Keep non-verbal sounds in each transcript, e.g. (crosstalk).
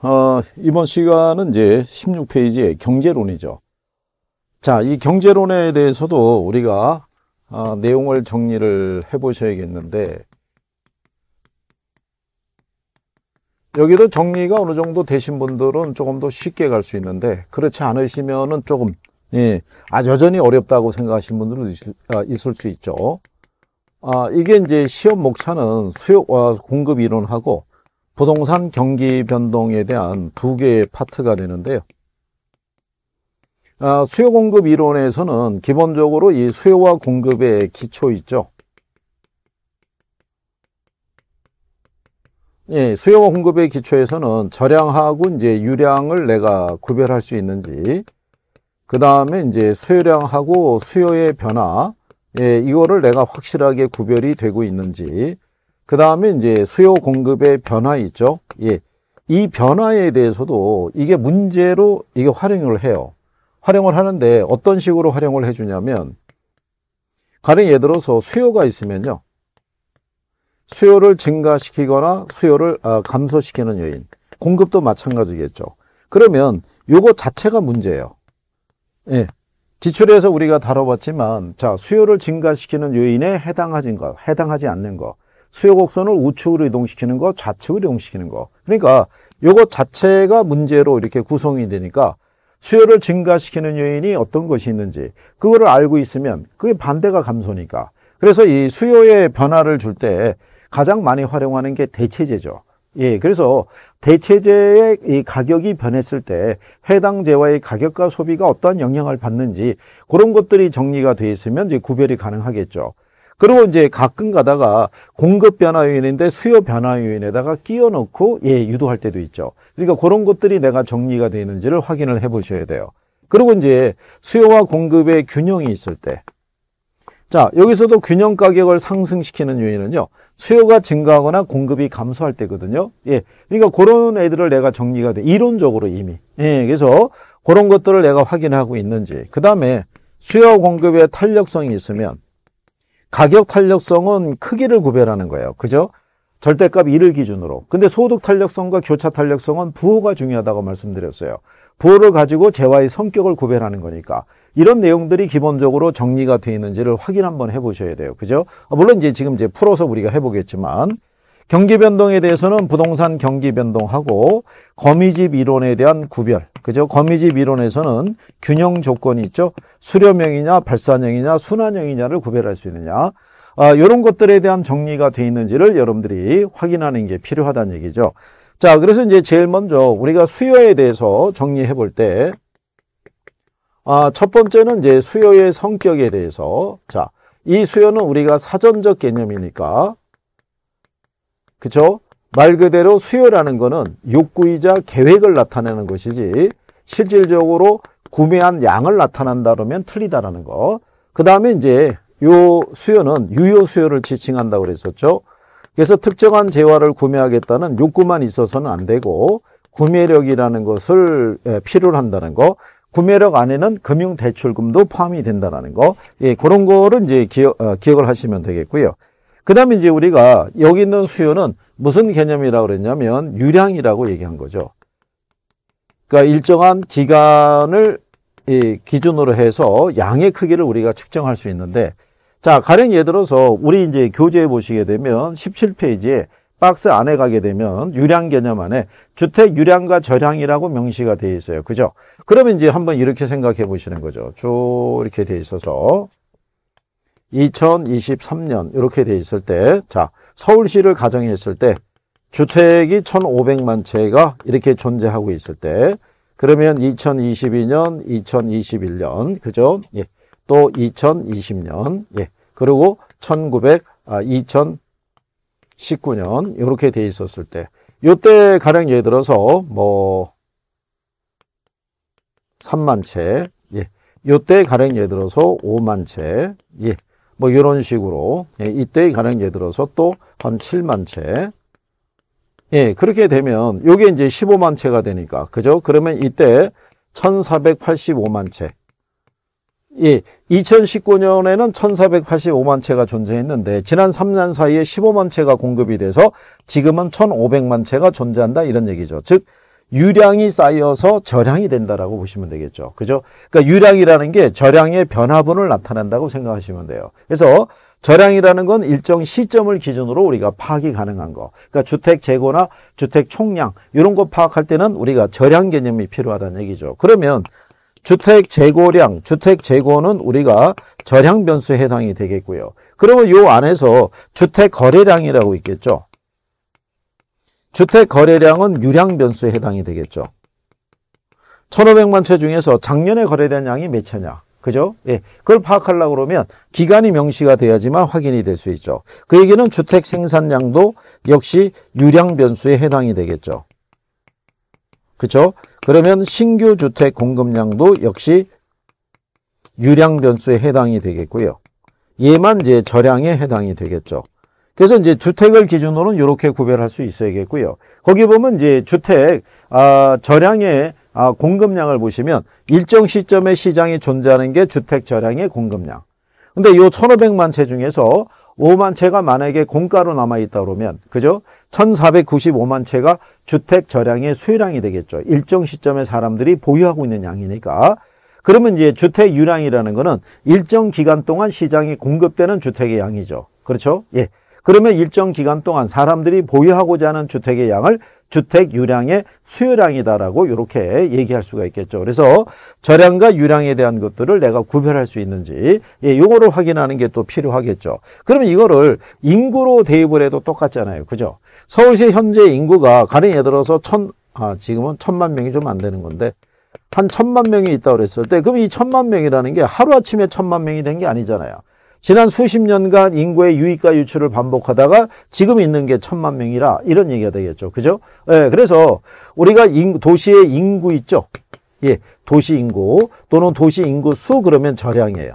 어, 이번 시간은 이제 16페이지의 경제론이죠. 자, 이 경제론에 대해서도 우리가 어, 내용을 정리를 해 보셔야겠는데 여기도 정리가 어느 정도 되신 분들은 조금 더 쉽게 갈 수 있는데 그렇지 않으시면은 조금 예, 아 여전히 어렵다고 생각하시는 분들은 있을, 아, 있을 수 있죠. 아, 이게 이제 시험 목차는 수요 와 어, 공급 이론하고 부동산 경기 변동에 대한 두 개의 파트가 되는데요. 아, 수요 공급 이론에서는 기본적으로 이 수요와 공급의 기초 있죠. 예, 수요와 공급의 기초에서는 저량하고 이제 유량을 내가 구별할 수 있는지, 그 다음에 이제 수요량하고 수요의 변화, 예, 이거를 내가 확실하게 구별이 되고 있는지, 그 다음에 이제 수요 공급의 변화 있죠. 예. 이 변화에 대해서도 이게 문제로 이게 활용을 해요. 활용을 하는데 어떤 식으로 활용을 해주냐면 가령 예를 들어서 수요가 있으면요. 수요를 증가시키거나 수요를 아, 감소시키는 요인. 공급도 마찬가지겠죠. 그러면 요거 자체가 문제예요. 예. 기출에서 우리가 다뤄봤지만 자 수요를 증가시키는 요인에 해당하진 거, 해당하지 않는 것. 수요 곡선을 우측으로 이동시키는 거, 좌측으로 이동시키는 거. 그러니까 요것 자체가 문제로 이렇게 구성이 되니까 수요를 증가시키는 요인이 어떤 것이 있는지 그거를 알고 있으면 그게 반대가 감소니까. 그래서 이 수요의 변화를 줄 때 가장 많이 활용하는 게 대체제죠. 예, 그래서 대체재의 이 가격이 변했을 때 해당 재화의 가격과 소비가 어떠한 영향을 받는지 그런 것들이 정리가 돼 있으면 이제 구별이 가능하겠죠. 그리고 이제 가끔 가다가 공급 변화 요인인데 수요 변화 요인에다가 끼워 넣고 예, 유도할 때도 있죠. 그러니까 그런 것들이 내가 정리가 되는지를 확인을 해 보셔야 돼요. 그리고 이제 수요와 공급의 균형이 있을 때 자, 여기서도 균형 가격을 상승시키는 요인은요. 수요가 증가하거나 공급이 감소할 때거든요. 예. 그러니까 그런 애들을 내가 정리가 돼. 이론적으로 이미. 예. 그래서 그런 것들을 내가 확인하고 있는지. 그다음에 수요 공급의 탄력성이 있으면 가격 탄력성은 크기를 구별하는 거예요. 그죠? 절대값 1을 기준으로. 근데 소득 탄력성과 교차 탄력성은 부호가 중요하다고 말씀드렸어요. 부호를 가지고 재화의 성격을 구별하는 거니까. 이런 내용들이 기본적으로 정리가 되어 있는지를 확인 한번 해보셔야 돼요. 그죠? 물론 이제 지금 이제 풀어서 우리가 해보겠지만. 경기 변동에 대해서는 부동산 경기 변동하고 거미집 이론에 대한 구별. 그죠? 거미집 이론에서는 균형 조건이 있죠. 수렴형이냐, 발산형이냐, 순환형이냐를 구별할 수 있느냐. 아, 이런 것들에 대한 정리가 돼 있는지를 여러분들이 확인하는 게 필요하다는 얘기죠. 자, 그래서 이제 제일 먼저 우리가 수요에 대해서 정리해 볼 때, 아, 첫 번째는 이제 수요의 성격에 대해서, 자, 이 수요는 우리가 사전적 개념이니까 그쵸? 말 그대로 수요라는 것은 욕구이자 계획을 나타내는 것이지 실질적으로 구매한 양을 나타난다 그러면 틀리다라는 거. 그 다음에 이제 요 수요는 유효 수요를 지칭한다고 그랬었죠. 그래서 특정한 재화를 구매하겠다는 욕구만 있어서는 안 되고 구매력이라는 것을 예, 필요로 한다는 거. 구매력 안에는 금융대출금도 포함이 된다는 거. 예, 그런 거를 이제 기억, 어, 기억을 하시면 되겠고요. 그 다음에 이제 우리가 여기 있는 수요는 무슨 개념이라고 그랬냐면 유량이라고 얘기한 거죠. 그러니까 일정한 기간을 기준으로 해서 양의 크기를 우리가 측정할 수 있는데 자 가령 예를 들어서 우리 이제 교재에 보시게 되면 17페이지에 박스 안에 가게 되면 유량 개념 안에 주택 유량과 절량이라고 명시가 되어 있어요. 그죠? 그러면 이제 한번 이렇게 생각해 보시는 거죠. 쭉 이렇게 되어 있어서 2023년 이렇게 돼 있을 때 자, 서울시를 가정했을 때 주택이 1,500만 채가 이렇게 존재하고 있을 때 그러면 2022년, 2021년 그죠? 예. 또 2020년 예. 그리고 1900 아, 2019년 이렇게 돼 있었을 때 요때 가령 예를 들어서 뭐 3만 채 예. 요때 가령 예를 들어서 5만 채 예. 뭐 이런 식으로 예, 이때 가령 예 들어서 또 한 7만 채 예, 그렇게 되면 요게 이제 15만 채가 되니까 그죠? 그러면 이때 1485만 채 예, 2019년에는 1485만 채가 존재했는데 지난 3년 사이에 15만 채가 공급이 돼서 지금은 1500만 채가 존재한다 이런 얘기죠. 즉 유량이 쌓여서 절량이 된다라고 보시면 되겠죠. 그죠? 그러니까 유량이라는 게절량의 변화분을 나타낸다고 생각하시면 돼요. 그래서 절량이라는건 일정 시점을 기준으로 우리가 파악이 가능한 거. 그러니까 주택 재고나 주택 총량 이런 거 파악할 때는 우리가 절량 개념이 필요하다는 얘기죠. 그러면 주택 재고량, 주택 재고는 우리가 절량 변수에 해당이 되겠고요. 그러면 요 안에서 주택 거래량이라고 있겠죠. 주택 거래량은 유량 변수에 해당이 되겠죠. 1,500만 채 중에서 작년에 거래된 양이 몇 채냐. 그죠? 예. 그걸 파악하려고 그러면 기간이 명시가 돼야지만 확인이 될 수 있죠. 그 얘기는 주택 생산량도 역시 유량 변수에 해당이 되겠죠. 그렇죠? 그러면 신규 주택 공급량도 역시 유량 변수에 해당이 되겠고요. 얘만 이제 저량에 해당이 되겠죠. 그래서 이제 주택을 기준으로는 이렇게 구별할 수 있어야겠고요. 거기 보면 이제 주택 아, 저량의 아, 공급량을 보시면 일정 시점에 시장이 존재하는 게 주택 저량의 공급량. 근데 요 1,500만 채 중에서 5만 채가 만약에 공가로 남아 있다 그러면 그죠? 1,495만 채가 주택 저량의 수요량이 되겠죠. 일정 시점에 사람들이 보유하고 있는 양이니까. 그러면 이제 주택 유량이라는 거는 일정 기간 동안 시장이 공급되는 주택의 양이죠. 그렇죠? 예. 그러면 일정 기간 동안 사람들이 보유하고자 하는 주택의 양을 주택 유량의 수요량이다라고 이렇게 얘기할 수가 있겠죠. 그래서 저량과 유량에 대한 것들을 내가 구별할 수 있는지 예, 요거를 확인하는 게 또 필요하겠죠. 그러면 이거를 인구로 대입을 해도 똑같잖아요. 그죠? 서울시 현재 인구가 가령 예를 들어서 천, 아, 지금은 천만 명이 좀 안 되는 건데 한 천만 명이 있다고 그랬을 때 그럼 이 천만 명이라는 게 하루아침에 천만 명이 된 게 아니잖아요. 지난 수십 년간 인구의 유익과 유출을 반복하다가 지금 있는 게 천만 명이라 이런 얘기가 되겠죠. 그죠? 예, 그래서 우리가 인 도시의 인구 있죠? 예, 도시 인구 또는 도시 인구 수 그러면 절량이에요.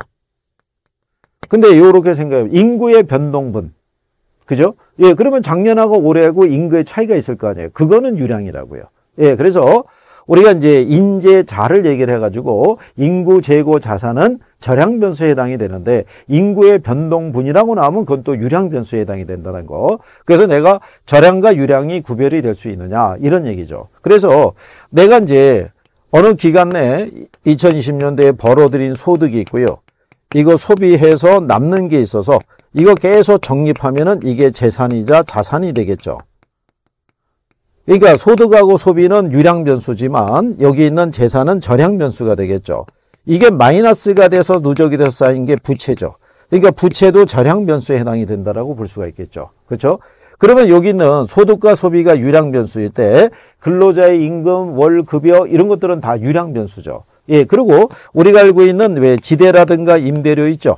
근데 이렇게 생각해요. 인구의 변동분. 그죠? 예, 그러면 작년하고 올해하고 인구의 차이가 있을 거 아니에요. 그거는 유량이라고요. 예, 그래서 우리가 이제 인재 자를 얘기를 해가지고 인구 재고 자산은 절향 변수에 해당이 되는데 인구의 변동분이라고 나오면 그건 또 유량 변수에 해당이 된다는 거. 그래서 내가 절향과 유량이 구별이 될 수 있느냐 이런 얘기죠. 그래서 내가 이제 어느 기간 내에 2020년대에 벌어들인 소득이 있고요. 이거 소비해서 남는 게 있어서 이거 계속 적립하면은 이게 재산이자 자산이 되겠죠. 그러니까 소득하고 소비는 유량 변수지만 여기 있는 재산은 절향 변수가 되겠죠. 이게 마이너스가 돼서 누적이 돼서 쌓인 게 부채죠. 그러니까 부채도 절향 변수에 해당이 된다라고 볼 수가 있겠죠. 그렇죠? 그러면 여기는 소득과 소비가 유량 변수일 때 근로자의 임금, 월, 급여 이런 것들은 다 유량 변수죠. 예, 그리고 우리가 알고 있는 왜 지대라든가 임대료 있죠.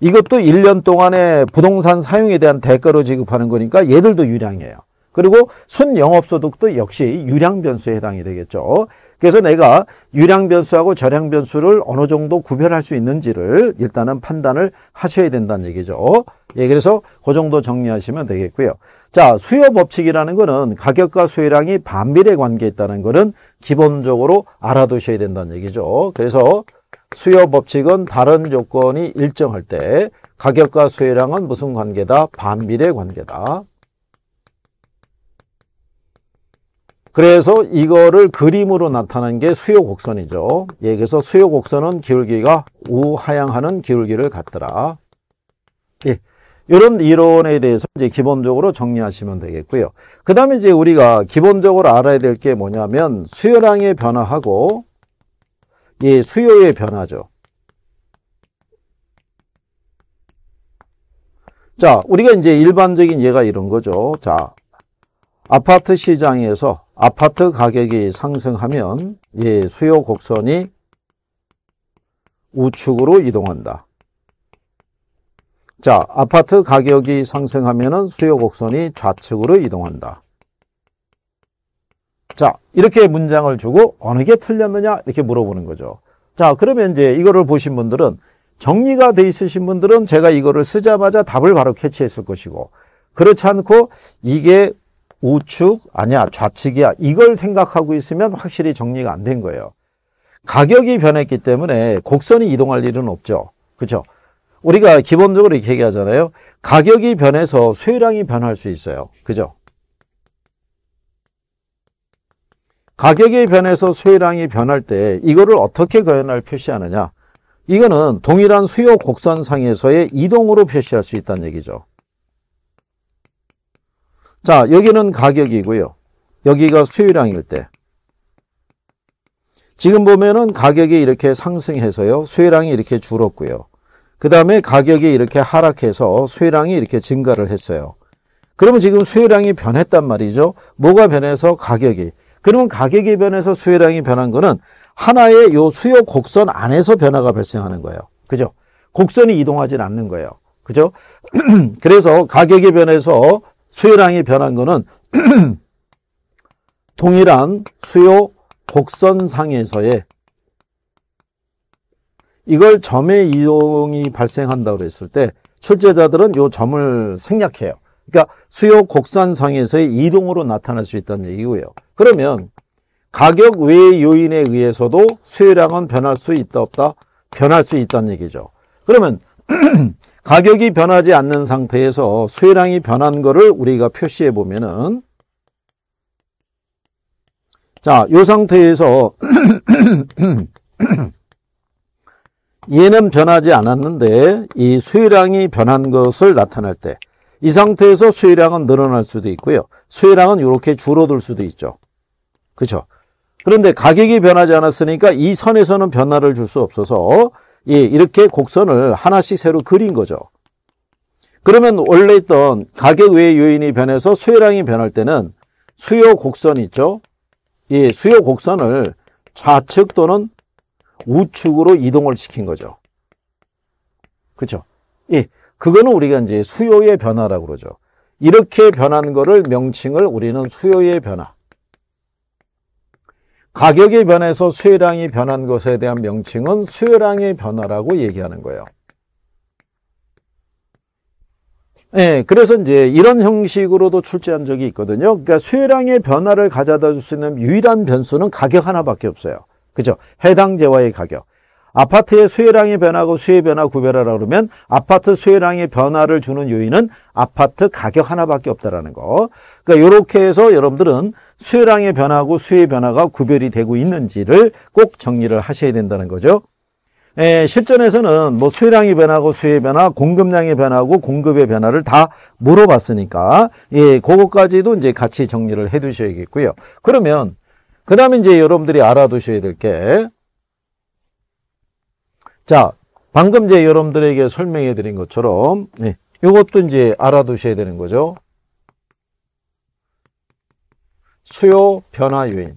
이것도 1년 동안의 부동산 사용에 대한 대가로 지급하는 거니까 얘들도 유량이에요. 그리고 순영업소득도 역시 유량 변수에 해당이 되겠죠. 그래서 내가 유량 변수하고 절량 변수를 어느 정도 구별할 수 있는지를 일단은 판단을 하셔야 된다는 얘기죠. 예, 그래서 그 정도 정리하시면 되겠고요. 자, 수요 법칙이라는 거는 가격과 수요량이 반비례 관계에 있다는 거는 기본적으로 알아두셔야 된다는 얘기죠. 그래서 수요 법칙은 다른 조건이 일정할 때 가격과 수요량은 무슨 관계다? 반비례 관계다. 그래서 이거를 그림으로 나타낸 게 수요 곡선이죠. 예, 그래서 수요 곡선은 기울기가 우하향하는 기울기를 갖더라. 예. 이런 이론에 대해서 이제 기본적으로 정리하시면 되겠고요. 그 다음에 이제 우리가 기본적으로 알아야 될 게 뭐냐면 수요량의 변화하고 예, 수요의 변화죠. 자, 우리가 이제 일반적인 예가 이런 거죠. 자, 아파트 시장에서 아파트 가격이 상승하면 예, 수요 곡선이 우측으로 이동한다. 자, 아파트 가격이 상승하면 수요 곡선이 좌측으로 이동한다. 자, 이렇게 문장을 주고 어느 게 틀렸느냐 이렇게 물어보는 거죠. 자, 그러면 이제 이거를 보신 분들은 정리가 돼 있으신 분들은 제가 이거를 쓰자마자 답을 바로 캐치했을 것이고 그렇지 않고 이게 우측 아니야 좌측이야 이걸 생각하고 있으면 확실히 정리가 안 된 거예요. 가격이 변했기 때문에 곡선이 이동할 일은 없죠. 그렇죠? 우리가 기본적으로 이렇게 얘기하잖아요. 가격이 변해서 수요량이 변할 수 있어요. 그죠? 가격이 변해서 수요량이 변할 때 이거를 어떻게 거현할 표시하느냐. 이거는 동일한 수요 곡선상에서의 이동으로 표시할 수 있다는 얘기죠. 자, 여기는 가격이고요. 여기가 수요량일 때. 지금 보면은 가격이 이렇게 상승해서요. 수요량이 이렇게 줄었고요. 그 다음에 가격이 이렇게 하락해서 수요량이 이렇게 증가를 했어요. 그러면 지금 수요량이 변했단 말이죠. 뭐가 변해서 가격이. 그러면 가격이 변해서 수요량이 변한 거는 하나의 요 수요 곡선 안에서 변화가 발생하는 거예요. 그죠? 곡선이 이동하진 않는 거예요. 그죠? (clears throat) 그래서 가격이 변해서 수요량이 변한 거는 (clears throat) 동일한 수요 곡선상에서의 이걸 점의 이용이 발생한다고 그랬을 때 출제자들은 요 점을 생략해요. 그러니까 수요 곡선상에서의 이동으로 나타날 수 있다는 얘기고요. 그러면 가격 외의 요인에 의해서도 수요량은 변할 수 있다 없다 변할 수 있다는 얘기죠. 그러면 (clears throat) 가격이 변하지 않는 상태에서 수요량이 변한 거를 우리가 표시해 보면은 자, 요 상태에서 (clears throat) 얘는 변하지 않았는데 이수요량이 변한 것을 나타낼 때 이 상태에서 수요량은 늘어날 수도 있고요. 수요량은 이렇게 줄어들 수도 있죠. 그렇죠? 그런데 가격이 변하지 않았으니까 이 선에서는 변화를 줄 수 없어서 예, 이렇게 곡선을 하나씩 새로 그린 거죠. 그러면 원래 있던 가격 외의 요인이 변해서 수요량이 변할 때는 수요 곡선 있죠. 예, 수요 곡선을 좌측 또는 우측으로 이동을 시킨 거죠. 그렇죠? 예. 그거는 우리가 이제 수요의 변화라고 그러죠. 이렇게 변한 거를 명칭을 우리는 수요의 변화. 가격이 변해서 수요량이 변한 것에 대한 명칭은 수요량의 변화라고 얘기하는 거예요. 예, 그래서 이제 이런 형식으로도 출제한 적이 있거든요. 그러니까 수요량의 변화를 가져다 줄 수 있는 유일한 변수는 가격 하나밖에 없어요. 그죠? 해당 재화의 가격. 아파트의 수요량의 변화고 수요 변화 구별하라 그러면 아파트 수요량의 변화를 주는 요인은 아파트 가격 하나밖에 없다라는 거. 그러니까 이렇게 해서 여러분들은 수요량의 변화하고 수요의 변화가 구별이 되고 있는지를 꼭 정리를 하셔야 된다는 거죠. 예, 실전에서는 뭐 수요량이 변하고 수요의 변화, 공급량의 변하고 화 공급의 변화를 다 물어봤으니까 예, 그것까지도 이제 같이 정리를 해 두셔야겠고요. 그러면 그 다음에 이제 여러분들이 알아두셔야 될게 자, 방금 제 여러분들에게 설명해 드린 것처럼 예, 이것도 이제 알아두셔야 되는 거죠. 수요 변화 요인.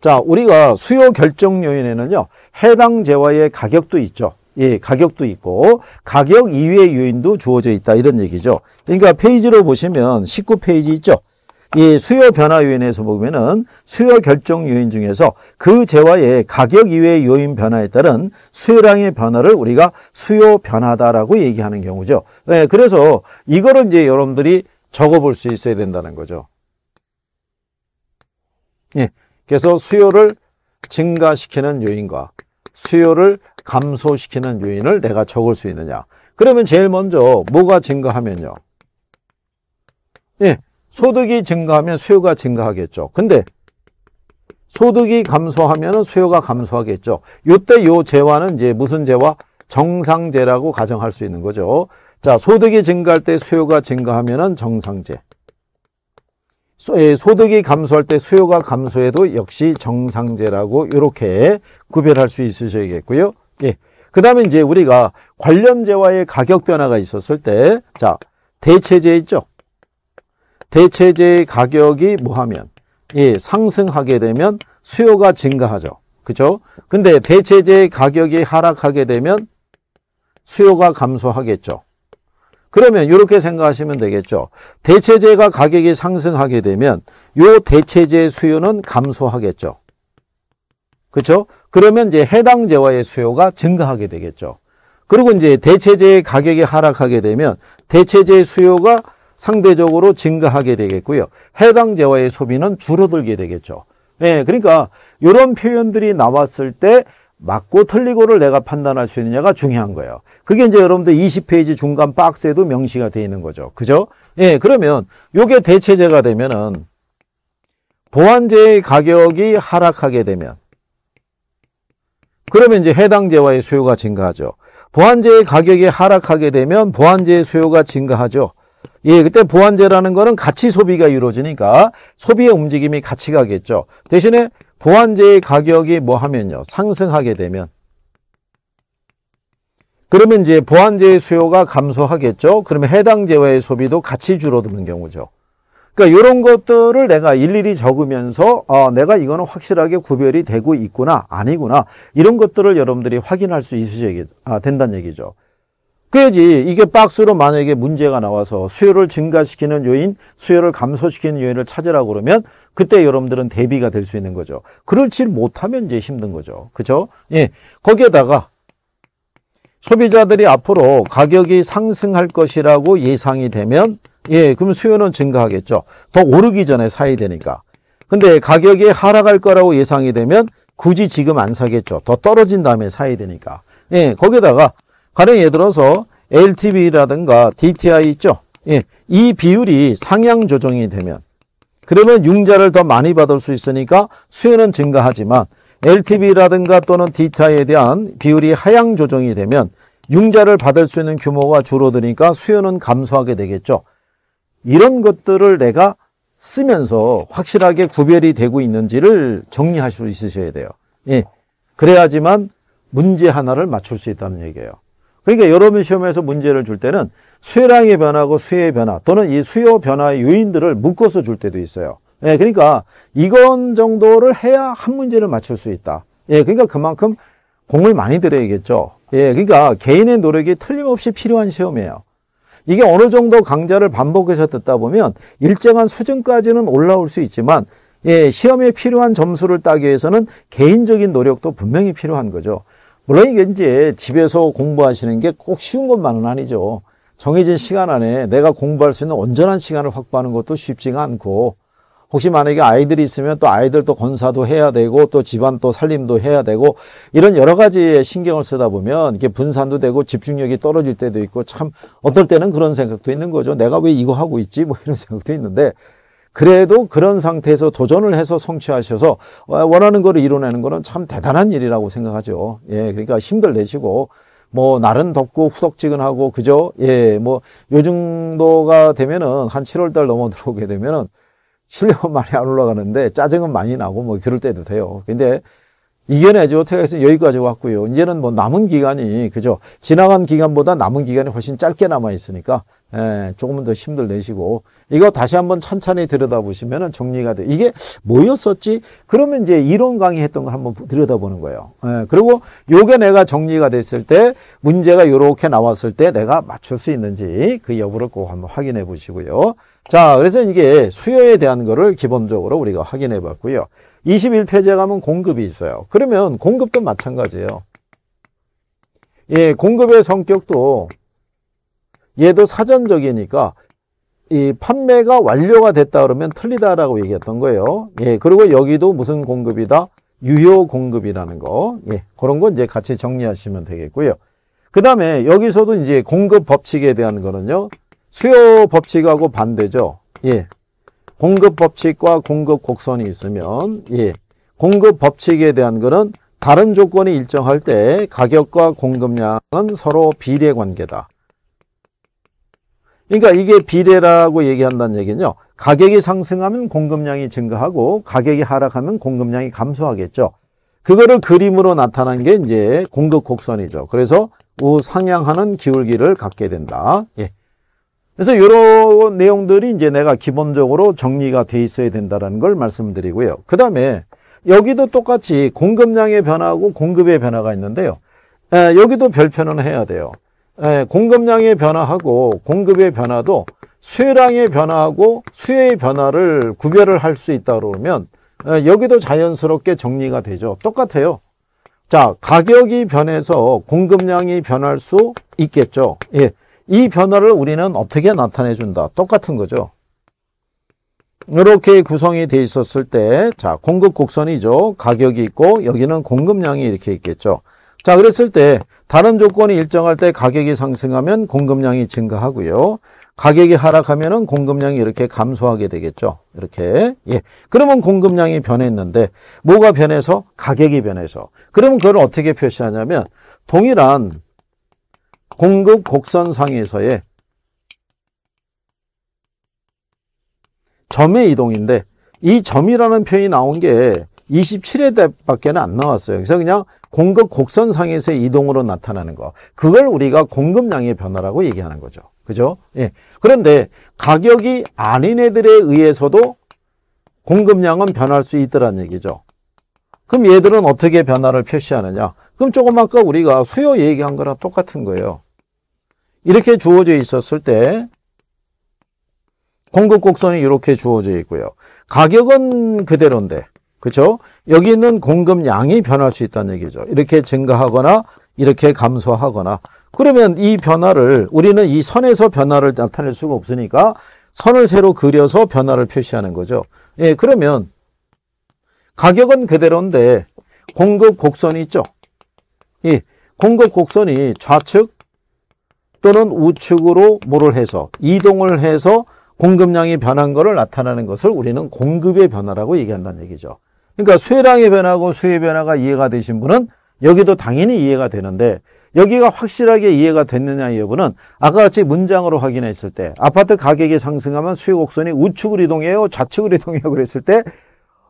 자, 우리가 수요 결정 요인에는요, 해당 재화의 가격도 있죠. 예, 가격도 있고, 가격 이외의 요인도 주어져 있다. 이런 얘기죠. 그러니까 페이지로 보시면 19페이지 있죠. 이 수요 변화 요인에서 보면은 수요 결정 요인 중에서 그 재화의 가격 이외의 요인 변화에 따른 수요량의 변화를 우리가 수요 변화다라고 얘기하는 경우죠. 예, 그래서 이거를 이제 여러분들이 적어볼 수 있어야 된다는 거죠. 예, 그래서 수요를 증가시키는 요인과 수요를 감소시키는 요인을 내가 적을 수 있느냐. 그러면 제일 먼저 뭐가 증가하면요. 예, 소득이 증가하면 수요가 증가하겠죠. 근데 소득이 감소하면 수요가 감소하겠죠. 요 때 요 재화는 이제 무슨 재화? 정상재라고 가정할 수 있는 거죠. 자, 소득이 증가할 때 수요가 증가하면 정상제. 소, 예, 소득이 감소할 때 수요가 감소해도 역시 정상제라고 이렇게 구별할 수 있으셔야겠고요. 예. 그 다음에 이제 우리가 관련재와의 가격 변화가 있었을 때, 자, 대체제 있죠? 대체제의 가격이 뭐 하면? 예, 상승하게 되면 수요가 증가하죠. 그죠? 근데 대체제의 가격이 하락하게 되면 수요가 감소하겠죠. 그러면 이렇게 생각하시면 되겠죠. 대체재가 가격이 상승하게 되면 요 대체재 수요는 감소하겠죠. 그렇죠? 그러면 이제 해당 재화의 수요가 증가하게 되겠죠. 그리고 이제 대체재의 가격이 하락하게 되면 대체재 수요가 상대적으로 증가하게 되겠고요. 해당 재화의 소비는 줄어들게 되겠죠. 네, 그러니까 이런 표현들이 나왔을 때 맞고 틀리고를 내가 판단할 수 있느냐가 중요한 거예요. 그게 이제 여러분들 20페이지 중간 박스에도 명시가 되어 있는 거죠. 그죠? 예, 그러면 요게 대체제가 되면은 보완제의 가격이 하락하게 되면 그러면 이제 해당제와의 수요가 증가하죠. 보완제의 가격이 하락하게 되면 보완제의 수요가 증가하죠. 예, 그때 보완제라는 거는 가치 소비가 이루어지니까 소비의 움직임이 같이 가겠죠. 대신에 보완제의 가격이 뭐 하면요. 상승하게 되면 그러면 이제 보완제의 수요가 감소하겠죠. 그러면 해당 재화의 소비도 같이 줄어드는 경우죠. 그러니까 이런 것들을 내가 일일이 적으면서 아, 내가 이거는 확실하게 구별이 되고 있구나 아니구나 이런 것들을 여러분들이 확인할 수 있으셔야 아, 된다는 얘기죠. 그래야지 이게 박스로 만약에 문제가 나와서 수요를 증가시키는 요인, 수요를 감소시키는 요인을 찾으라고 그러면 그때 여러분들은 대비가 될 수 있는 거죠. 그렇지 못하면 이제 힘든 거죠. 그죠? 예. 거기에다가 소비자들이 앞으로 가격이 상승할 것이라고 예상이 되면 예, 그럼 수요는 증가하겠죠. 더 오르기 전에 사야 되니까. 근데 가격이 하락할 거라고 예상이 되면 굳이 지금 안 사겠죠. 더 떨어진 다음에 사야 되니까. 예, 거기에다가 가령 예를 들어서 LTV라든가 DTI 있죠. 예, 이 비율이 상향 조정이 되면 그러면 융자를 더 많이 받을 수 있으니까 수요는 증가하지만 LTV라든가 또는 DTI에 대한 비율이 하향 조정이 되면 융자를 받을 수 있는 규모가 줄어드니까 수요는 감소하게 되겠죠. 이런 것들을 내가 쓰면서 확실하게 구별이 되고 있는지를 정리할 수 있으셔야 돼요. 예. 그래야지만 문제 하나를 맞출 수 있다는 얘기예요. 그러니까 여러분 시험에서 문제를 줄 때는 수요량의 변화고 수요의 변화 또는 이 수요 변화의 요인들을 묶어서 줄 때도 있어요. 예, 그러니까 이건 정도를 해야 한 문제를 맞출 수 있다. 예, 그러니까 그만큼 공을 많이 들어야겠죠 예, 그러니까 개인의 노력이 틀림없이 필요한 시험이에요. 이게 어느 정도 강좌를 반복해서 듣다 보면 일정한 수준까지는 올라올 수 있지만 예, 시험에 필요한 점수를 따기 위해서는 개인적인 노력도 분명히 필요한 거죠. 물론 이게 이제 집에서 공부하시는 게 꼭 쉬운 것만은 아니죠. 정해진 시간 안에 내가 공부할 수 있는 온전한 시간을 확보하는 것도 쉽지가 않고 혹시 만약에 아이들이 있으면 또 아이들 도 건사도 해야 되고 또 집안 또 살림도 해야 되고 이런 여러 가지의 신경을 쓰다 보면 이게 분산도 되고 집중력이 떨어질 때도 있고 참 어떨 때는 그런 생각도 있는 거죠. 내가 왜 이거 하고 있지? 뭐 이런 (laughs) 생각도 있는데 그래도 그런 상태에서 도전을 해서 성취하셔서 원하는 거를 이뤄내는 거는 참 대단한 일이라고 생각하죠. 예, 그러니까 힘들 내시고 뭐 날은 덥고 후덥지근하고 그죠? 예, 뭐요 정도가 되면은 한 7월 달 넘어 들어오게 되면은 실력은 (laughs) 많이 안 올라가는데 짜증은 많이 나고 뭐 그럴 때도 돼요. 근데 이겨내죠. 태국해서 여기까지 왔고요. 이제는 뭐 남은 기간이 그죠? 지나간 기간보다 남은 기간이 훨씬 짧게 남아 있으니까 예, 조금은 더 힘들 내시고 이거 다시 한번 천천히 들여다보시면 정리가 돼. 이게 뭐였었지? 그러면 이제 이론 강의했던 걸 한번 들여다보는 거예요. 예, 그리고 요게 내가 정리가 됐을 때 문제가 요렇게 나왔을 때 내가 맞출 수 있는지 그 여부를 꼭 한번 확인해 보시고요. 자, 그래서 이게 수요에 대한 거를 기본적으로 우리가 확인해 봤고요. 21페이지에 가면 공급이 있어요. 그러면 공급도 마찬가지예요. 예, 공급의 성격도 얘도 사전적이니까 이 판매가 완료가 됐다 그러면 틀리다라고 얘기했던 거예요. 예, 그리고 여기도 무슨 공급이다? 유효 공급이라는 거. 예, 그런 건 이제 같이 정리하시면 되겠고요. 그 다음에 여기서도 이제 공급 법칙에 대한 거는요. 수요 법칙하고 반대죠. 예. 공급 법칙과 공급 곡선이 있으면, 예. 공급 법칙에 대한 거는 다른 조건이 일정할 때 가격과 공급량은 서로 비례 관계다. 그러니까 이게 비례라고 얘기한다는 얘기는요. 가격이 상승하면 공급량이 증가하고 가격이 하락하면 공급량이 감소하겠죠. 그거를 그림으로 나타난 게 이제 공급 곡선이죠. 그래서 우상향하는 기울기를 갖게 된다. 예. 그래서 이런 내용들이 이제 내가 기본적으로 정리가 돼 있어야 된다는 걸 말씀드리고요. 그 다음에 여기도 똑같이 공급량의 변화하고 공급의 변화가 있는데요. 에, 여기도 별표는 해야 돼요. 예, 공급량의 변화하고 공급의 변화도 수요량의 변화하고 수요의 변화를 구별을 할 수 있다 그러면 예, 여기도 자연스럽게 정리가 되죠. 똑같아요. 자, 가격이 변해서 공급량이 변할 수 있겠죠. 예. 이 변화를 우리는 어떻게 나타내 준다. 똑같은 거죠. 이렇게 구성이 돼 있었을 때, 자, 공급 곡선이죠. 가격이 있고, 여기는 공급량이 이렇게 있겠죠. 자, 그랬을 때, 다른 조건이 일정할 때 가격이 상승하면 공급량이 증가하고요. 가격이 하락하면 공급량이 이렇게 감소하게 되겠죠. 이렇게. 예. 그러면 공급량이 변했는데 뭐가 변해서? 가격이 변해서. 그러면 그걸 어떻게 표시하냐면 동일한 공급 곡선상에서의 점의 이동인데 이 점이라는 표현이 나온 게 27회밖에 는안 나왔어요. 그래서 그냥 공급 곡선상에서 이동으로 나타나는 거. 그걸 우리가 공급량의 변화라고 얘기하는 거죠. 그죠? 예. 그런데 가격이 아닌 애들에 의해서도 공급량은 변할 수 있더란 얘기죠. 그럼 얘들은 어떻게 변화를 표시하느냐? 그럼 조금 아까 우리가 수요 얘기한 거랑 똑같은 거예요. 이렇게 주어져 있었을 때 공급 곡선이 이렇게 주어져 있고요. 가격은 그대로인데 그렇죠? 여기 있는 공급량이 변할 수 있다는 얘기죠. 이렇게 증가하거나 이렇게 감소하거나 그러면 이 변화를 우리는 이 선에서 변화를 나타낼 수가 없으니까 선을 새로 그려서 변화를 표시하는 거죠. 예, 그러면 가격은 그대로인데 공급 곡선이 있죠. 예, 공급 곡선이 좌측 또는 우측으로 뭐를 해서 이동을 해서 공급량이 변한 것을 나타내는 것을 우리는 공급의 변화라고 얘기한다는 얘기죠. 그러니까 쇠랑의 변화고 수의 변화가 이해가 되신 분은 여기도 당연히 이해가 되는데 여기가 확실하게 이해가 됐느냐 여부는 아까 같이 문장으로 확인했을 때 아파트 가격이 상승하면 수요 곡선이 우측으로 이동해요 좌측으로 이동해요 그랬을 때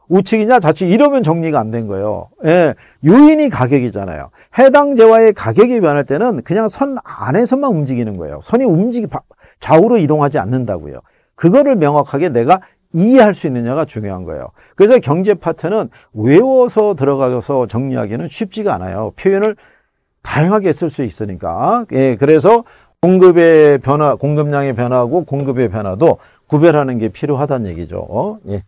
우측이냐 좌측 이러면 정리가 안 된 거예요. 예, 요인이 가격이잖아요. 해당 재화의 가격이 변할 때는 그냥 선 안에서만 움직이는 거예요. 선이 움직이 좌우로 이동하지 않는다고요. 그거를 명확하게 내가 이해할 수 있느냐가 중요한 거예요. 그래서 경제 파트는 외워서 들어가서 정리하기는 쉽지가 않아요. 표현을 다양하게 쓸 수 있으니까. 예, 그래서 공급의 변화, 공급량의 변화하고 공급의 변화도 구별하는 게 필요하다는 얘기죠. 어? 예.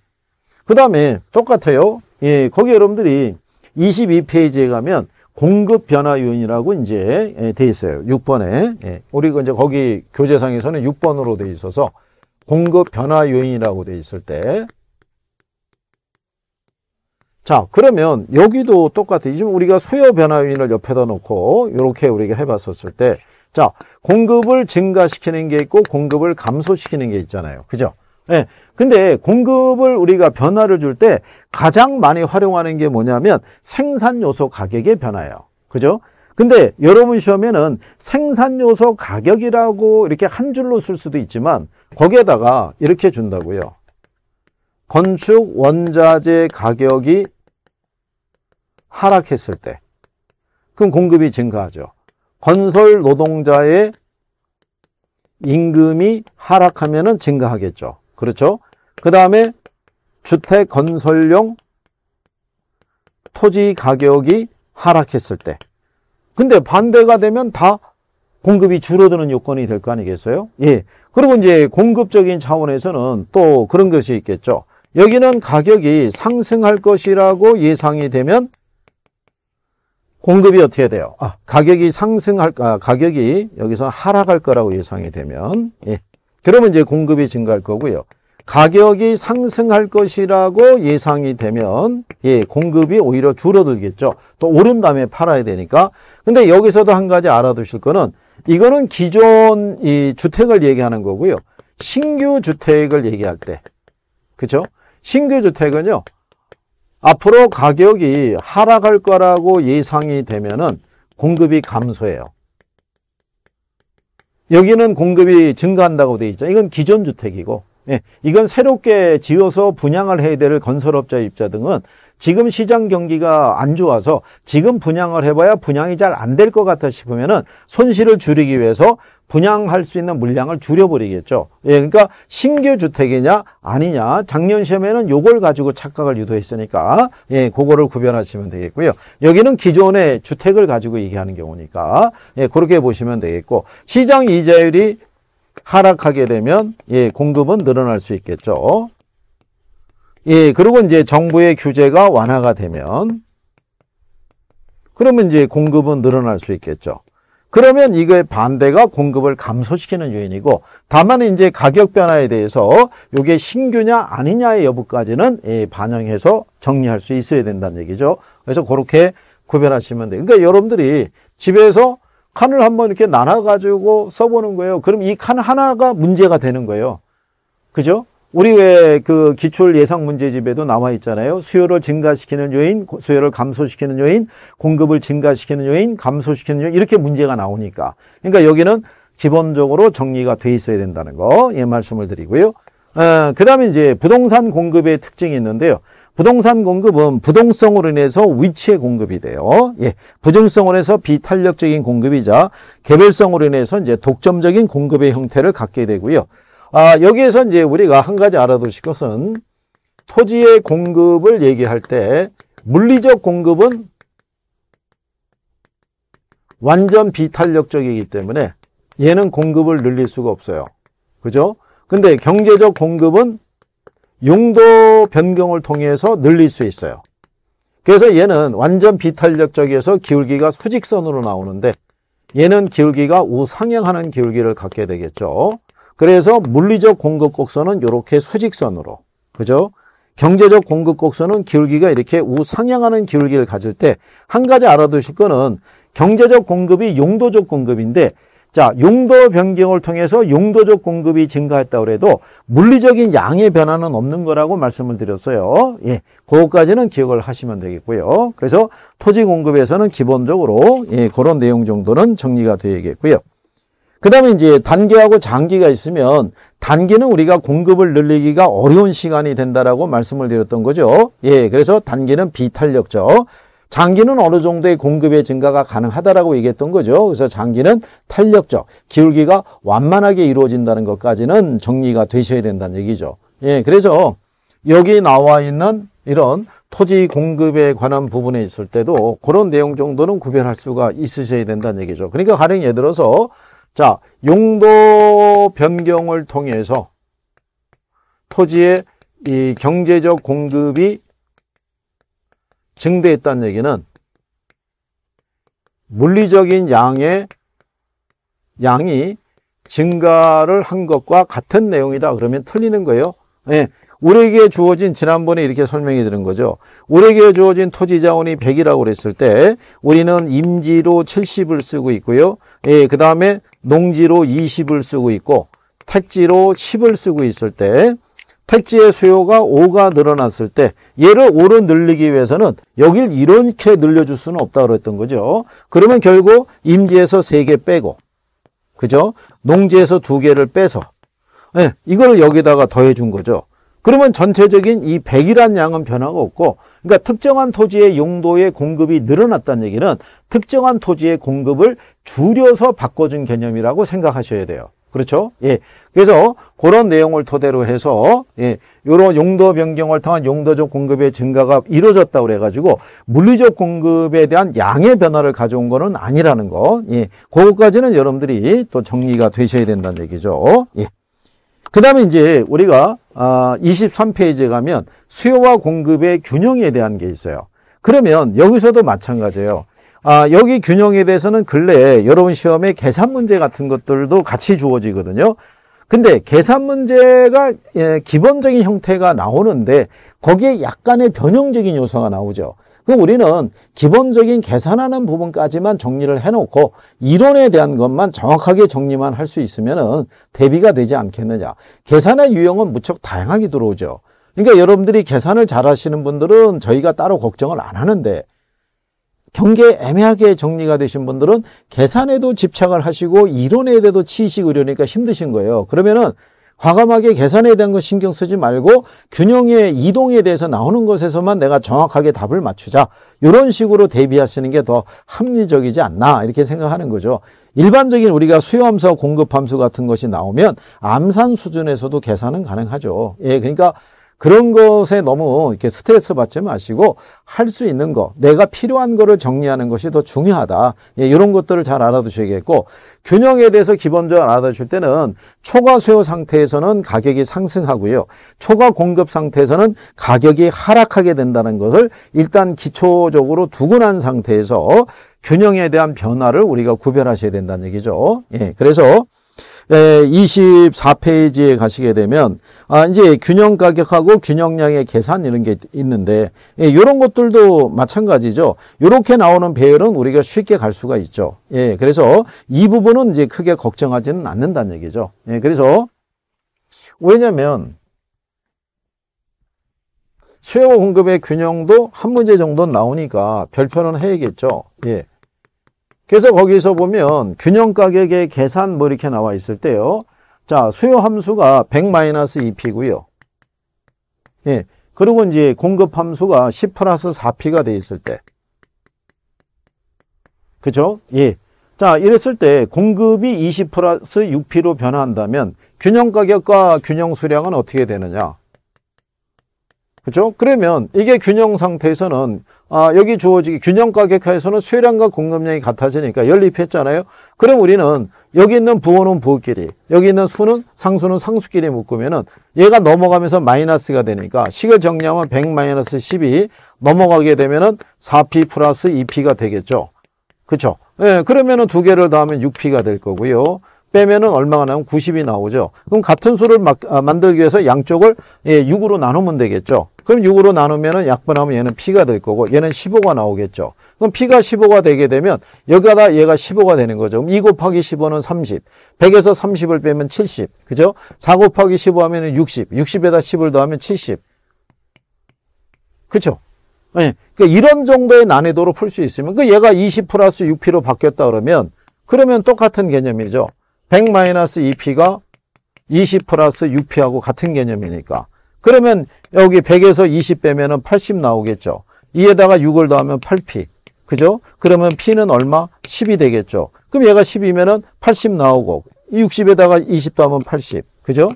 그 다음에 똑같아요. 예, 거기 여러분들이 22페이지에 가면 공급 변화 요인이라고 이제 예, 돼 있어요. 6번에. 예, 우리 이제 거기 교재상에서는 6번으로 돼 있어서 공급 변화 요인이라고 돼 있을 때 자, 그러면 여기도 똑같아요. 지금 우리가 수요 변화 요인을 옆에다 놓고 이렇게 우리가 해봤었을 때 자, 공급을 증가시키는 게 있고 공급을 감소시키는 게 있잖아요. 그죠? 예. 네. 근데 공급을 우리가 변화를 줄 때 가장 많이 활용하는 게 뭐냐면 생산 요소 가격의 변화예요. 그죠? 근데 여러분 시험에는 생산 요소 가격이라고 이렇게 한 줄로 쓸 수도 있지만 거기에다가 이렇게 준다고요. 건축 원자재 가격이 하락했을 때 그럼 공급이 증가하죠. 건설 노동자의 임금이 하락하면 증가하겠죠. 그렇죠? 그 다음에 주택 건설용 토지 가격이 하락했을 때 근데 반대가 되면 다 공급이 줄어드는 요건이 될 거 아니겠어요? 예. 그리고 이제 공급적인 차원에서는 또 그런 것이 있겠죠. 여기는 가격이 상승할 것이라고 예상이 되면 공급이 어떻게 돼요? 아, 가격이 상승할, 아, 가격이 여기서 하락할 거라고 예상이 되면, 예. 그러면 이제 공급이 증가할 거고요. 가격이 상승할 것이라고 예상이 되면, 예, 공급이 오히려 줄어들겠죠. 또 오른 다음에 팔아야 되니까. 근데 여기서도 한 가지 알아두실 거는 이거는 기존 이 주택을 얘기하는 거고요. 신규 주택을 얘기할 때. 그죠? 신규 주택은요. 앞으로 가격이 하락할 거라고 예상이 되면은 공급이 감소해요. 여기는 공급이 증가한다고 되어 있죠. 이건 기존 주택이고, 예, 이건 새롭게 지어서 분양을 해야 될 건설업자 입자 등은 지금 시장 경기가 안 좋아서 지금 분양을 해봐야 분양이 잘 안 될 것 같아 싶으면은 손실을 줄이기 위해서 분양할 수 있는 물량을 줄여버리겠죠. 예, 그러니까 신규 주택이냐 아니냐 작년 시험에는 요걸 가지고 착각을 유도했으니까 예, 그거를 구별하시면 되겠고요. 여기는 기존의 주택을 가지고 얘기하는 경우니까 예, 그렇게 보시면 되겠고 시장 이자율이 하락하게 되면 예, 공급은 늘어날 수 있겠죠. 예, 그리고 이제 정부의 규제가 완화가 되면 그러면 이제 공급은 늘어날 수 있겠죠. 그러면 이거의 반대가 공급을 감소시키는 요인이고 다만 이제 가격 변화에 대해서 이게 신규냐 아니냐의 여부까지는 예, 반영해서 정리할 수 있어야 된다는 얘기죠. 그래서 그렇게 구별하시면 돼요. 그러니까 여러분들이 집에서 칸을 한번 이렇게 나눠 가지고 써보는 거예요. 그럼 이 칸 하나가 문제가 되는 거예요. 그죠? 우리 왜그 기출 예상 문제집에도 나와 있잖아요. 수요를 증가시키는 요인, 수요를 감소시키는 요인, 공급을 증가시키는 요인, 감소시키는 요인 이렇게 문제가 나오니까. 그러니까 여기는 기본적으로 정리가 돼 있어야 된다는 거 예, 말씀을 드리고요. 어, 그 다음에 이제 부동산 공급의 특징이 있는데요. 부동산 공급은 부동성으로 인해서 위치의 공급이 돼요. 예, 부정성으로 해서 비탄력적인 공급이자 개별성으로 인해서 이제 독점적인 공급의 형태를 갖게 되고요. 아, 여기에서 이제 우리가 한 가지 알아두실 것은 토지의 공급을 얘기할 때 물리적 공급은 완전 비탄력적이기 때문에 얘는 공급을 늘릴 수가 없어요. 그죠? 근데 경제적 공급은 용도 변경을 통해서 늘릴 수 있어요. 그래서 얘는 완전 비탄력적에서 기울기가 수직선으로 나오는데 얘는 기울기가 우상향하는 기울기를 갖게 되겠죠. 그래서 물리적 공급 곡선은 이렇게 수직선으로 그죠? 경제적 공급 곡선은 기울기가 이렇게 우상향하는 기울기를 가질 때 한 가지 알아두실 거는 경제적 공급이 용도적 공급인데 자 용도 변경을 통해서 용도적 공급이 증가했다고 해도 물리적인 양의 변화는 없는 거라고 말씀을 드렸어요. 예, 그것까지는 기억을 하시면 되겠고요. 그래서 토지 공급에서는 기본적으로 예, 그런 내용 정도는 정리가 되겠고요. 그 다음에 이제 단기하고 장기가 있으면 단기는 우리가 공급을 늘리기가 어려운 시간이 된다라고 말씀을 드렸던 거죠. 예, 그래서 단기는 비탄력적. 장기는 어느 정도의 공급의 증가가 가능하다라고 얘기했던 거죠. 그래서 장기는 탄력적, 기울기가 완만하게 이루어진다는 것까지는 정리가 되셔야 된다는 얘기죠. 예, 그래서 여기 나와 있는 이런 토지 공급에 관한 부분에 있을 때도 그런 내용 정도는 구별할 수가 있으셔야 된다는 얘기죠. 그러니까 가령 예를 들어서 자, 용도 변경을 통해서 토지의 이 경제적 공급이 증대했다는 얘기는 물리적인 양의 양이 증가를 한 것과 같은 내용이다. 그러면 틀리는 거예요. 예. 우리에게 주어진 지난번에 이렇게 설명이드는 거죠. 우리에게 주어진 토지 자원이 100이라고 그랬을 때 우리는 임지로 70을 쓰고 있고요. 예, 그다음에 농지로 20을 쓰고 있고 택지로 10을 쓰고 있을 때 택지의 수요가 5가 늘어났을 때 얘를 5로 늘리기 위해서는 여길 이렇게 늘려줄 수는 없다 그랬던 거죠. 그러면 결국 임지에서 3개 빼고 그죠? 농지에서 2개를 빼서 예, 이걸 여기다가 더해 준 거죠. 그러면 전체적인 이 100이란 양은 변화가 없고 그러니까 특정한 토지의 용도의 공급이 늘어났다는 얘기는 특정한 토지의 공급을 줄여서 바꿔준 개념이라고 생각하셔야 돼요. 그렇죠? 예. 그래서 그런 내용을 토대로 해서 예, 요런 용도 변경을 통한 용도적 공급의 증가가 이루어졌다 그래 가지고 물리적 공급에 대한 양의 변화를 가져온 거는 아니라는 거. 예. 그것까지는 여러분들이 또 정리가 되셔야 된다는 얘기죠. 예. 그 다음에 이제 우리가 23페이지에 아, 가면 수요와 공급의 균형에 대한 게 있어요. 그러면 여기서도 마찬가지예요. 아, 여기 균형에 대해서는 근래에 여러분 시험에 계산 문제 같은 것들도 같이 주어지거든요. 근데 계산 문제가 예, 기본적인 형태가 나오는데 거기에 약간의 변형적인 요소가 나오죠. 그 우리는 기본적인 계산하는 부분까지만 정리를 해놓고 이론에 대한 것만 정확하게 정리만 할 수 있으면 대비가 되지 않겠느냐. 계산의 유형은 무척 다양하게 들어오죠. 그러니까 여러분들이 계산을 잘 하시는 분들은 저희가 따로 걱정을 안 하는데 경계 애매하게 정리가 되신 분들은 계산에도 집착을 하시고 이론에 대해도 치식의료니까 힘드신 거예요. 그러면은 과감하게 계산에 대한 거 신경 쓰지 말고 균형의 이동에 대해서 나오는 것에서만 내가 정확하게 답을 맞추자. 이런 식으로 대비하시는 게 더 합리적이지 않나 이렇게 생각하는 거죠. 일반적인 우리가 수요함수와 공급함수 같은 것이 나오면 암산 수준에서도 계산은 가능하죠. 예, 그러니까 그런 것에 너무 이렇게 스트레스 받지 마시고 할 수 있는 거, 내가 필요한 거를 정리하는 것이 더 중요하다. 예, 이런 것들을 잘 알아두셔야겠고 균형에 대해서 기본적으로 알아두실 때는 초과 수요 상태에서는 가격이 상승하고요. 초과 공급 상태에서는 가격이 하락하게 된다는 것을 일단 기초적으로 두고 난 상태에서 균형에 대한 변화를 우리가 구별하셔야 된다는 얘기죠. 예, 그래서 24페이지에 예, 가시게 되면 아 이제 균형 가격하고 균형량의 계산 이런 게 있는데 예, 이런 것들도 마찬가지죠. 이렇게 나오는 배열은 우리가 쉽게 갈 수가 있죠. 예, 그래서 이 부분은 이제 크게 걱정하지는 않는다는 얘기죠. 예, 그래서 왜냐하면 수요 공급의 균형도 한 문제 정도 나오니까 별표는 해야겠죠. 예. 그래서 거기서 보면 균형 가격의 계산 뭐 이렇게 나와 있을 때요. 자, 수요 함수가 100-2P고요. 예. 그리고 이제 공급 함수가 10 플러스 4P가 돼 있을 때. 그죠? 예. 자, 이랬을 때 공급이 20 플러스 6P로 변화한다면 균형 가격과 균형 수량은 어떻게 되느냐? 그죠? 그러면 이게 균형 상태에서는 아, 여기 주어지기 균형 가격하에서는 수요량과 공급량이 같아지니까 연립했잖아요. 그럼 우리는 여기 있는 부호는 부호끼리, 여기 있는 수는 상수는 상수끼리 묶으면은 얘가 넘어가면서 마이너스가 되니까 식을 정리하면 100 마이너스 12 넘어가게 되면은 4p 플러스 2p가 되겠죠. 그렇죠? 예, 그러면은 두 개를 더하면 6p가 될 거고요. 빼면은 얼마가 나오면 90이 나오죠. 그럼 같은 수를 막, 아, 만들기 위해서 양쪽을 예, 6으로 나누면 되겠죠. 그럼 6으로 나누면은 약분하면 얘는 P가 될 거고 얘는 15가 나오겠죠. 그럼 P가 15가 되게 되면 여기다 얘가 15가 되는 거죠. 그럼 2 곱하기 15는 30. 100에서 30을 빼면 70. 그죠? 4 곱하기 15 하면은 60. 60에다 10을 더하면 70. 그쵸? 예. 그러니까 이런 정도의 난이도로 풀 수 있으면 그 얘가 20 플러스 6P로 바뀌었다 그러면 그러면 똑같은 개념이죠. 100 마이너스 2P가 20 플러스 6P하고 같은 개념이니까 그러면 여기 100에서 20 빼면 8 0 나오겠죠. 이에다가 6을 더하면 8p. 그죠? 그러면 p는 얼마? 10이 되겠죠. 그럼 얘가 10이면 8 0 나오고 60에다가 20 더하면 80. 그죠?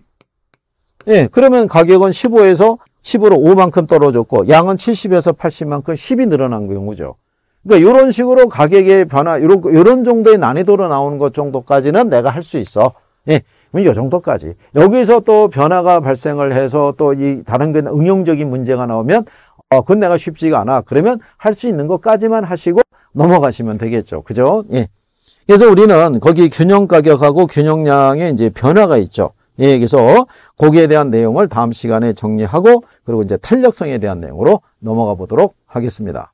예, 그러면 가격은 15에서 10으로 5만큼 떨어졌고 양은 70에서 80만큼 10이 늘어난 경우죠. 그러니까 이런 식으로 가격의 변화, 이런 정도의 난이도로 나오는 것 정도까지는 내가 할 수 있어. 예, 이 뭐 정도까지. 여기서 또 변화가 발생을 해서 또 이 다른 건 응용적인 문제가 나오면 어, 그건 내가 쉽지가 않아. 그러면 할 수 있는 것까지만 하시고 넘어가시면 되겠죠. 그죠? 예. 그래서 우리는 거기 균형 가격하고 균형량의 이제 변화가 있죠. 예, 그래서 거기에 대한 내용을 다음 시간에 정리하고 그리고 이제 탄력성에 대한 내용으로 넘어가 보도록 하겠습니다.